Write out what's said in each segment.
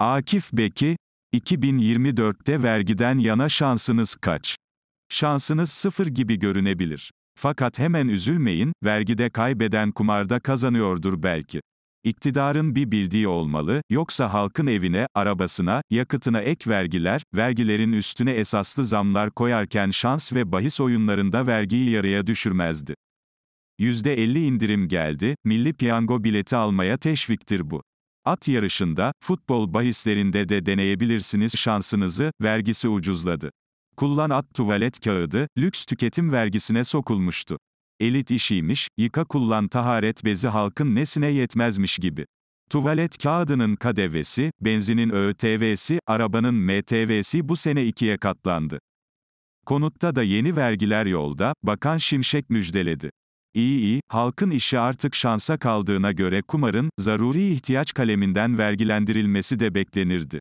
Akif Beki, 2024'te vergiden yana şansınız kaç? Şansınız sıfır gibi görünebilir. Fakat hemen üzülmeyin, vergide kaybeden kumarda kazanıyordur belki. İktidarın bir bildiği olmalı, yoksa halkın evine, arabasına, yakıtına ek vergiler, vergilerin üstüne esaslı zamlar koyarken şans ve bahis oyunlarında vergiyi yarıya düşürmezdi. %50 indirim geldi, milli piyango bileti almaya teşviktir bu. At yarışında, futbol bahislerinde de deneyebilirsiniz şansınızı, vergisi ucuzladı. Kullan at tuvalet kağıdı, lüks tüketim vergisine sokulmuştu. Elit işiymiş, yıka kullan taharet bezi halkın nesine yetmezmiş gibi. Tuvalet kağıdının kdv'si, benzinin ÖTV'si, arabanın MTV'si bu sene ikiye katlandı. Konutta da yeni vergiler yolda, Bakan Şimşek müjdeledi. İyi iyi, halkın işi artık şansa kaldığına göre kumarın, zaruri ihtiyaç kaleminden vergilendirilmesi de beklenirdi.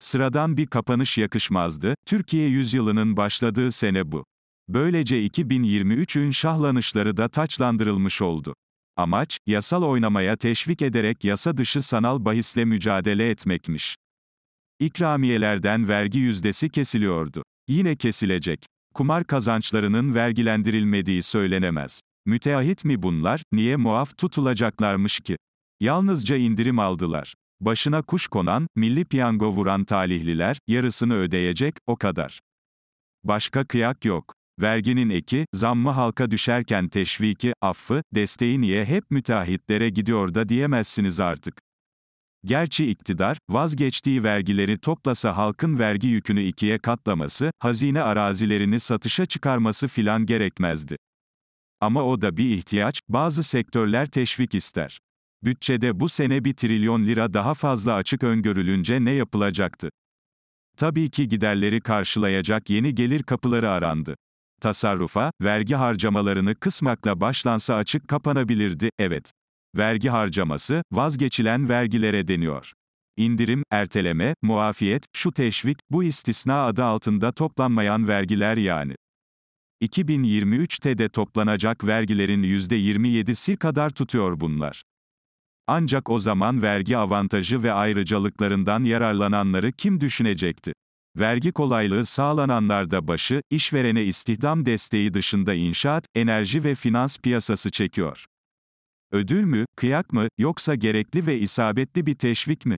Sıradan bir kapanış yakışmazdı, Türkiye yüzyılının başladığı sene bu. Böylece 2023'ün şahlanışları da taçlandırılmış oldu. Amaç, yasal oynamaya teşvik ederek yasa dışı sanal bahisle mücadele etmekmiş. İkramiyelerden vergi yüzdesi kesiliyordu. Yine kesilecek. Kumar kazançlarının vergilendirilmediği söylenemez. Müteahhit mi bunlar, niye muaf tutulacaklarmış ki? Yalnızca indirim aldılar. Başına kuş konan, milli piyango vuran talihliler, yarısını ödeyecek, o kadar. Başka kıyak yok. Verginin eki, zammı halka düşerken teşviki, affı, desteği niye hep müteahhitlere gidiyor da diyemezsiniz artık. Gerçi iktidar, vazgeçtiği vergileri toplasa halkın vergi yükünü ikiye katlaması, hazine arazilerini satışa çıkarması filan gerekmezdi. Ama o da bir ihtiyaç, bazı sektörler teşvik ister. Bütçede bu sene 1 trilyon lira daha fazla açık öngörülünce ne yapılacaktı? Tabii ki giderleri karşılayacak yeni gelir kapıları arandı. Tasarrufa, vergi harcamalarını kısmakla başlansa açık kapanabilirdi, evet. Vergi harcaması, vazgeçilen vergilere deniyor. İndirim, erteleme, muafiyet, şu teşvik, bu istisna adı altında toplanmayan vergiler yani. 2023'te toplanacak vergilerin %27'si kadar tutuyor bunlar. Ancak o zaman vergi avantajı ve ayrıcalıklarından yararlananları kim düşünecekti? Vergi kolaylığı sağlananlarda başı, işverene istihdam desteği dışında inşaat, enerji ve finans piyasası çekiyor. Ödül mü, kıyak mı, yoksa gerekli ve isabetli bir teşvik mi?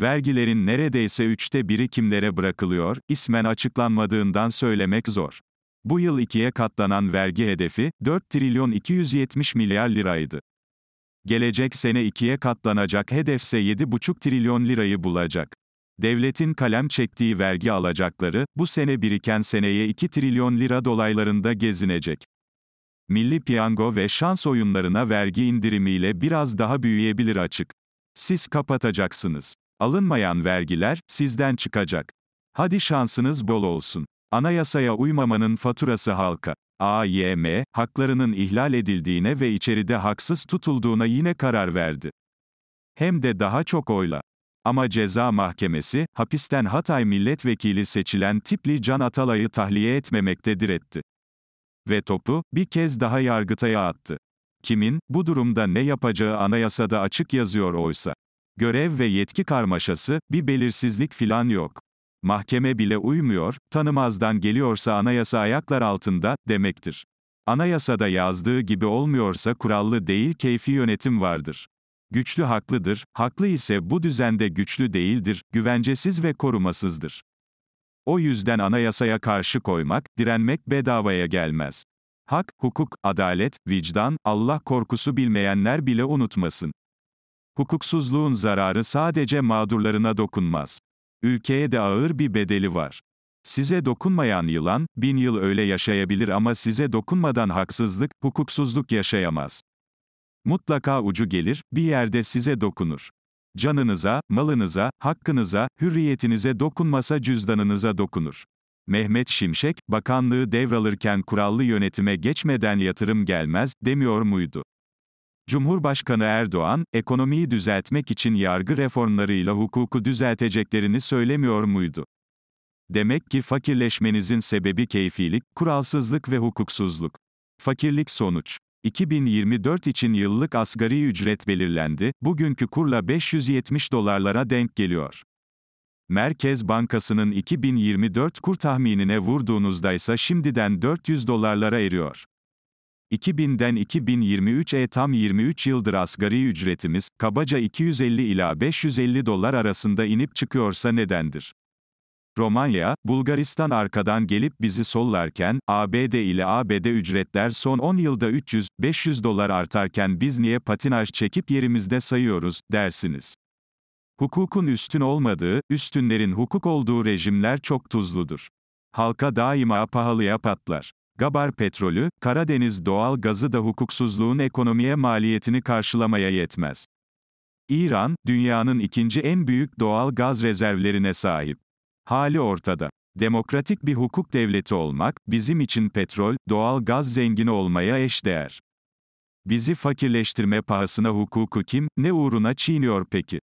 Vergilerin neredeyse üçte biri kimlere bırakılıyor, ismen açıklanmadığından söylemek zor. Bu yıl ikiye katlanan vergi hedefi, 4 trilyon 270 milyar liraydı. Gelecek sene ikiye katlanacak hedefse 7,5 trilyon lirayı bulacak. Devletin kalem çektiği vergi alacakları, bu sene biriken seneye 2 trilyon lira dolaylarında gezinecek. Milli piyango ve şans oyunlarına vergi indirimiyle biraz daha büyüyebilir açık. Siz kapatacaksınız. Alınmayan vergiler, sizden çıkacak. Hadi şansınız bol olsun. Anayasaya uymamanın faturası halka. AYM, haklarının ihlal edildiğine ve içeride haksız tutulduğuna yine karar verdi. Hem de daha çok oyla. Ama ceza mahkemesi, hapisten Hatay milletvekili seçilen tipli Can Atalay'ı tahliye etmemekte diretti. Ve topu, bir kez daha yargıtaya attı. Kimin, bu durumda ne yapacağı anayasada açık yazıyor oysa. Görev ve yetki karmaşası, bir belirsizlik filan yok mahkeme bile uymuyor, tanımazdan geliyorsa anayasa ayaklar altında, demektir. Anayasada yazdığı gibi olmuyorsa kurallı değil keyfi yönetim vardır. Güçlü haklıdır, haklı ise bu düzende güçlü değildir, güvencesiz ve korumasızdır. O yüzden anayasaya karşı koymak, direnmek bedavaya gelmez. Hak, hukuk, adalet, vicdan, Allah korkusu bilmeyenler bile unutmasın. Hukuksuzluğun zararı sadece mağdurlarına dokunmaz. Ülkeye de ağır bir bedeli var. Size dokunmayan yılan, bin yıl öyle yaşayabilir ama size dokunmadan haksızlık, hukuksuzluk yaşayamaz. Mutlaka ucu gelir, bir yerde size dokunur. Canınıza, malınıza, hakkınıza, hürriyetinize dokunmasa cüzdanınıza dokunur. Mehmet Şimşek, bakanlığı devralırken kurallı yönetime geçmeden yatırım gelmez, demiyor muydu? Cumhurbaşkanı Erdoğan, ekonomiyi düzeltmek için yargı reformlarıyla hukuku düzelteceklerini söylemiyor muydu? Demek ki fakirleşmenizin sebebi keyfilik, kuralsızlık ve hukuksuzluk. Fakirlik sonuç. 2024 için yıllık asgari ücret belirlendi, bugünkü kurla 570 dolarlara denk geliyor. Merkez Bankası'nın 2024 kur tahminine vurduğunuzda ise şimdiden 400 dolarlara eriyor. 2000'den 2023'e tam 23 yıldır asgari ücretimiz, kabaca 250 ila 550 dolar arasında inip çıkıyorsa nedendir? Romanya, Bulgaristan arkadan gelip bizi sollarken, ABD ile ABD ücretler son 10 yılda 300-500 dolar artarken biz niye patinaj çekip yerimizde sayıyoruz, dersiniz. Hukukun üstün olmadığı, üstünlerin hukuk olduğu rejimler çok tuzludur. Halka daima pahalıya patlar. Gabar petrolü, Karadeniz doğal gazı da hukuksuzluğun ekonomiye maliyetini karşılamaya yetmez. İran, dünyanın ikinci en büyük doğal gaz rezervlerine sahip. Hali ortada. Demokratik bir hukuk devleti olmak, bizim için petrol, doğal gaz zengini olmaya eşdeğer. Bizi fakirleştirme pahasına hukuku kim, ne uğruna çiğniyor peki?